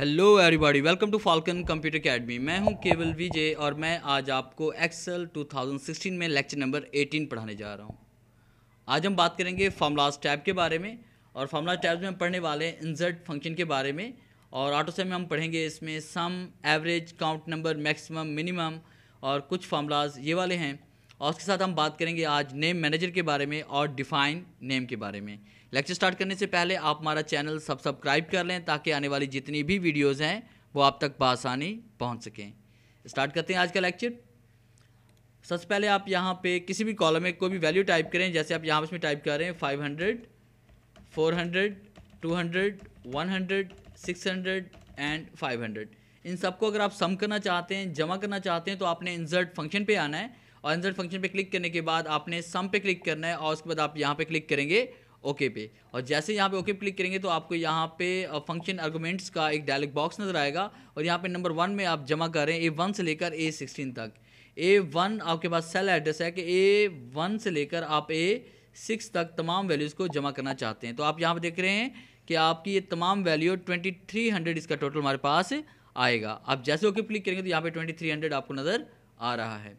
hello everybody welcome to Falcon computer academy मैं हूं केवल विजय और मैं आज आपको एक्सेल 2016 में लेक्चर नंबर 18 पढ़ाने जा रहा हूं आज हम बात करेंगे फॉर्मलाज टैब के बारे में और फॉर्मलाज टैब में हम पढ़ने वाले हैं इंजर्ट फंक्शन के बारे में और ऑटो से में हम पढ़ेंगे इसमें sum average count number maximum minimum और कुछ फार्मूलाज ये वाले हैं और उसके साथ हम बात करेंगे आज नेम मैनेजर के बारे में और डिफाइन नेम के बारे में लेक्चर स्टार्ट करने से पहले आप हमारा चैनल सब सब्सक्राइब कर लें ताकि आने वाली जितनी भी वीडियोज़ हैं वो आप तक बसानी पहुँच सकें स्टार्ट करते हैं आज का लेक्चर सबसे पहले आप यहाँ पे किसी भी कॉलम में कोई भी वैल्यू टाइप करें जैसे आप यहाँ पर इसमें टाइप कर रहे हैं five hundred four hundred two hundred one hundred six hundred and five hundred इन सबको अगर आप सम करना चाहते हैं जमा करना चाहते हैं तो आपने इंसर्ट फंक्शन पे आना है और इंसर्ट फंक्शन पे क्लिक करने के बाद आपने सम पे क्लिक करना है और उसके बाद आप यहाँ पे क्लिक करेंगे ओके पे और जैसे यहाँ पे ओके क्लिक करेंगे तो आपको यहाँ पे फंक्शन आर्गूमेंट्स का एक डायलॉग बॉक्स नज़र आएगा और यहाँ पे नंबर वन में आप जमा कर रहे हैं ए वन से लेकर ए सिक्सटीन तक ए वन आपके पास सेल एड्रेस है कि ए वन से लेकर आप ए सिक्स तक तमाम वैल्यूज़ को जमा करना चाहते हैं तो आप यहाँ पर देख रहे हैं कि आपकी ये तमाम वैल्यू ट्वेंटी थ्री हंड्रेड इसका टोटल हमारे पास आएगा आप जैसे ओके क्लिक करेंगे तो यहाँ पे ट्वेंटी थ्री हंड्रेड आपको नज़र आ रहा है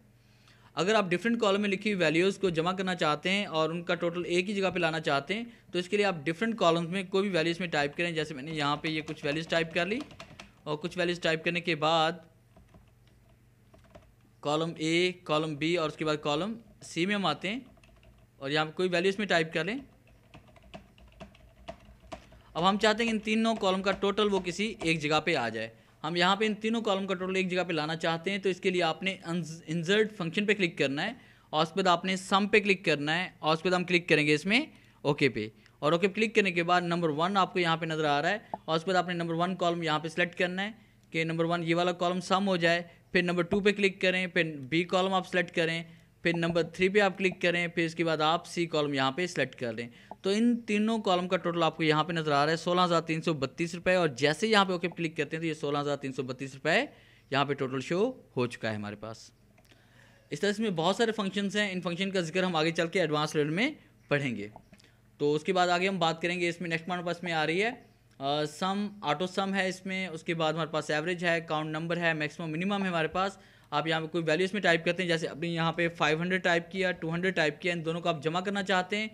अगर आप डिफरेंट कॉलम में लिखी हुई वैल्यूज़ को जमा करना चाहते हैं और उनका टोटल एक ही जगह पे लाना चाहते हैं तो इसके लिए आप डिफरेंट कॉलम्स में कोई भी वैल्यूज़ में टाइप करें जैसे मैंने यहाँ पे ये कुछ वैल्यूज़ टाइप कर ली और कुछ वैल्यूज़ टाइप करने के बाद कॉलम ए कॉलम बी और उसके बाद कॉलम सी में हम आते हैं और यहाँ पर कोई वैल्यूज़ में टाइप कर लें अब हम चाहते हैं कि इन तीनों कॉलम का टोटल वो किसी एक जगह पर आ जाए हम यहाँ पे इन तीनों कॉलम कंट्रोल एक जगह पे लाना चाहते हैं तो इसके लिए आपने इंजर्ट फंक्शन पे क्लिक करना है और उसके बाद आपने सम पे क्लिक करना है और उसके बाद हम क्लिक करेंगे इसमें ओके पे और ओके क्लिक करने के बाद नंबर वन आपको यहाँ पे नज़र आ रहा है और उसके बाद आपने नंबर वन कॉलम यहाँ पे सेलेक्ट करना है कि नंबर वन ये वाला कॉलम सम हो जाए फिर नंबर टू पे क्लिक करें फिर बी कॉलम आप सेलेक्ट करें फिर नंबर थ्री पे आप क्लिक करें फिर इसके बाद आप सी कॉलम यहाँ पे सेलेक्ट कर लें तो इन तीनों कॉलम का टोटल आपको यहाँ पे नज़र आ रहा है सोलह हज़ार तीन सौ बत्तीस रुपये और जैसे यहाँ पे ओके क्लिक करते हैं तो ये सोलह हज़ार तीन सौ बत्तीस रुपये यहाँ पे टोटल शो हो चुका है हमारे पास इस तरह इसमें बहुत सारे फंक्शंस हैं इन फंक्शन का जिक्र हम आगे चल के एडवांस लेवल में पढ़ेंगे तो उसके बाद आगे हम बात करेंगे इसमें नेक्स्ट हमारे पास में आ रही है सम ऑटो सम है इसमें उसके बाद हमारे पास एवरेज है काउंट नंबर है मैक्सिमम मिनिमम है हमारे पास आप यहाँ पे कोई वैल्यू इसमें टाइप करते हैं जैसे अपने यहाँ पे 500 टाइप किया 200 टाइप किया इन दोनों को आप जमा करना चाहते हैं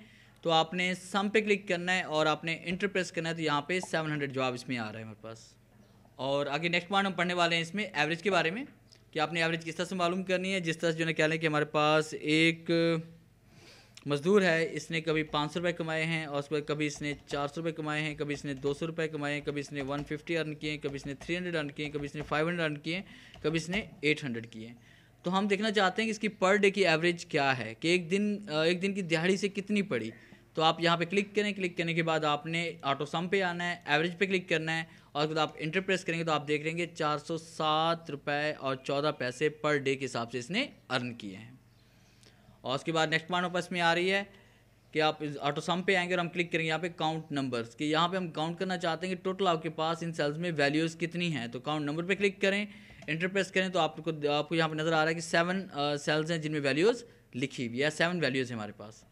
तो आपने सम पे क्लिक करना है और आपने इंटर प्रेस करना है तो यहाँ पे 700 जवाब इसमें आ रहा है हमारे पास और आगे नेक्स्ट पॉइंट हम पढ़ने वाले हैं इसमें एवरेज के बारे में कि आपने एवरेज किस तरह से मालूम करनी है जिस तरह से जो है कह लें कि हमारे पास एक मज़दूर है इसने कभी पाँच सौ कमाए हैं और उसके कभी इसने चार सौ रुपये कमाए हैं कभी इसने दो सौ कमाए हैं कभी इसने वन फिफ्टी अर्न किए हैं कभी इसने थ्री हंड्रेड अर्न किए हैं कभी इसने फाइव हंड्रेड अर्न किए हैं कभी इसने एट हंड्रेड किए हैं तो हम देखना चाहते हैं कि इसकी पर डे की एवरेज क्या है कि एक दिन एक दिन की दिहाड़ी से कितनी पड़ी तो आप यहाँ पे क्लिक करें क्लिक करने के बाद आपने ऑटो सम पे आना है एवरेज पे क्लिक करना है और बाद आप इंटर प्रेस करेंगे तो आप देख लेंगे चार सौ सात रुपये और चौदह पैसे पर डे के हिसाब से इसने अर्न किए हैं और उसके बाद नेक्स्ट पॉइंट वापस में आ रही है कि आप ऑटो सम पे आएंगे और हम क्लिक करेंगे यहाँ पे काउंट नंबर्स कि यहाँ पे हम काउंट करना चाहते हैं कि टोटल आपके पास इन सेल्स में वैल्यूज़ कितनी हैं तो काउंट नंबर पे क्लिक करें इंटर प्रेस करें तो आपको आपको यहाँ पे नज़र आ रहा है कि सेवन सेल्स uh, हैं जिनमें वैल्यूज़ लिखी हुई है सेवन वैल्यूज़ हैं हमारे पास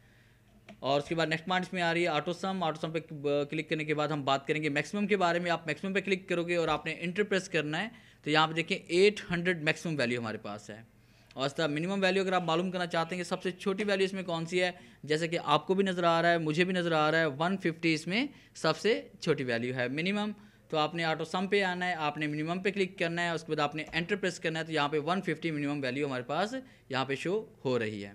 और उसके बाद नेक्स्ट मार्च में आ रही है ऑटोसम ऑटोसम पे क्लिक करने के बाद हम बात करेंगे मैक्सिमम के बारे में आप मैक्सिमम पे क्लिक करोगे और आपने इंटर प्रेस करना है तो यहाँ पे देखिए 800 मैक्सिमम वैल्यू हमारे पास है और इसका मिनिमम वैल्यू अगर आप मालूम करना चाहते हैं कि सबसे छोटी वैल्यू इसमें कौन सी है जैसे कि आपको भी नज़र आ रहा है मुझे भी नज़र आ रहा है वन इसमें सबसे छोटी वैल्यू है मिनिमम तो आपने ऑटो सम पे आना है आपने मिनिमम पे क्लिक करना है उसके बाद आपने एंटर प्रेस करना है तो यहाँ पे 150 मिनिमम वैल्यू हमारे पास यहाँ पे शो हो रही है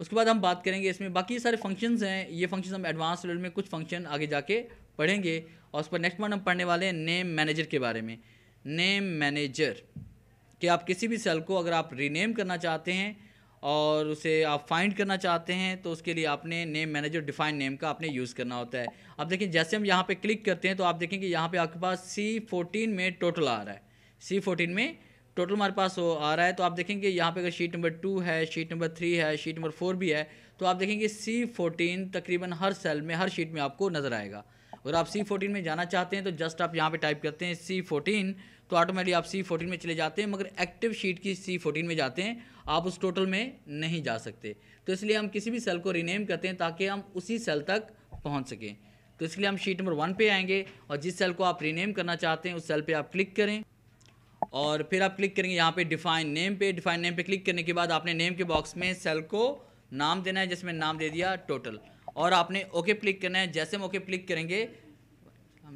उसके बाद हम बात करेंगे इसमें बाकी सारे फंक्शंस हैं ये फंक्शन हम एडवांस लेवल में कुछ फंक्शन आगे जाके पढ़ेंगे और उस पर नेक्स्ट पॉइंट हम पढ़ने वाले हैं नेम मैनेजर के बारे में नेम मैनेजर कि आप किसी भी सेल को अगर आप रीनेम करना चाहते हैं और उसे आप फाइंड करना चाहते हैं तो उसके लिए आपने नेम मैनेजर डिफाइन नेम का आपने यूज़ करना होता है अब देखिए जैसे हम यहाँ पे क्लिक करते हैं तो आप देखेंगे यहाँ पे आपके पास सी फोर्टीन में टोटल आ रहा है सी फोर्टीन में टोटल हमारे पास हो आ रहा है तो आप देखेंगे यहाँ पे अगर शीट नंबर टू है शीट नंबर थ्री है शीट नंबर फोर भी है तो आप देखेंगे सी फोर्टीन तकरीबन हर सेल में हर शीट में आपको नज़र आएगा अगर आप सी फोर्टीन में जाना चाहते हैं तो जस्ट आप यहाँ पे टाइप करते हैं सी फोर्टीन तो ऑटोमेटिक आप सी फोर्टीन में चले जाते हैं मगर एक्टिव शीट की सी फोर्टीन में जाते हैं आप उस टोटल में नहीं जा सकते तो इसलिए हम किसी भी सेल को रीनेम करते हैं ताकि हम उसी सेल तक पहुँच सकें तो इसलिए हम शीट नंबर वन पे आएंगे और जिस सेल को आप रीनेम करना चाहते हैं उस सेल पर आप क्लिक करें और फिर आप क्लिक करेंगे यहाँ पे डिफाइन नेम पे डिफाइन नेम पे क्लिक करने के बाद आपने नेम के बॉक्स में सेल को नाम देना है जिसमें नाम दे दिया टोटल और आपने ओके क्लिक करना है जैसे हम ओके क्लिक करेंगे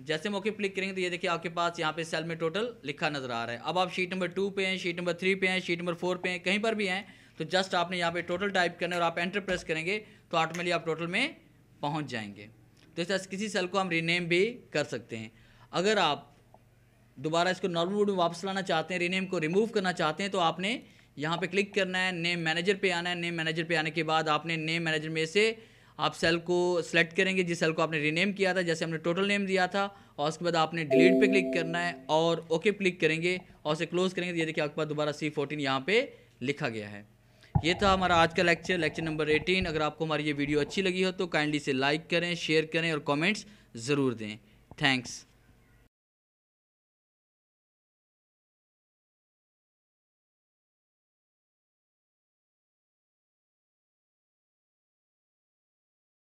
जैसे हम ओके क्लिक करेंगे तो ये देखिए आपके पास यहाँ पे सेल में टोटल लिखा नज़र आ रहा है अब आप शीट नंबर टू पे हैं शीट नंबर थ्री पे हैं शीट नंबर फोर पे हैं कहीं पर भी हैं तो जस्ट आपने यहाँ पे टोटल टाइप करना है और आप एंटर प्रेस करेंगे तो ऑटोमेटिकली आप टोटल में पहुँच जाएंगे तो इस तरह किसी सेल को हम रीनेम भी कर सकते हैं अगर आप दोबारा इसको नॉर्मल मोड में वापस लाना चाहते हैं रीनेम को रिमूव करना चाहते हैं तो आपने यहाँ पे क्लिक करना है नेम मैनेजर पे आना है नेम मैनेजर पे आने के बाद आपने नेम मैनेजर में से आप सेल को सेलेक्ट करेंगे जिस सेल को आपने रीनेम किया था जैसे हमने टोटल नेम दिया था और उसके बाद आपने डिलीट पे क्लिक करना है और ओके क्लिक करेंगे और उसे क्लोज करेंगे तो ये देखिए आपके पास दोबारा सी फोर्टीन यहाँ पर लिखा गया है ये था हमारा आज का लेक्चर लेक्चर नंबर एटीन अगर आपको हमारी ये वीडियो अच्छी लगी हो तो काइंडली इसे लाइक करें शेयर करें और कॉमेंट्स ज़रूर दें थैंक्स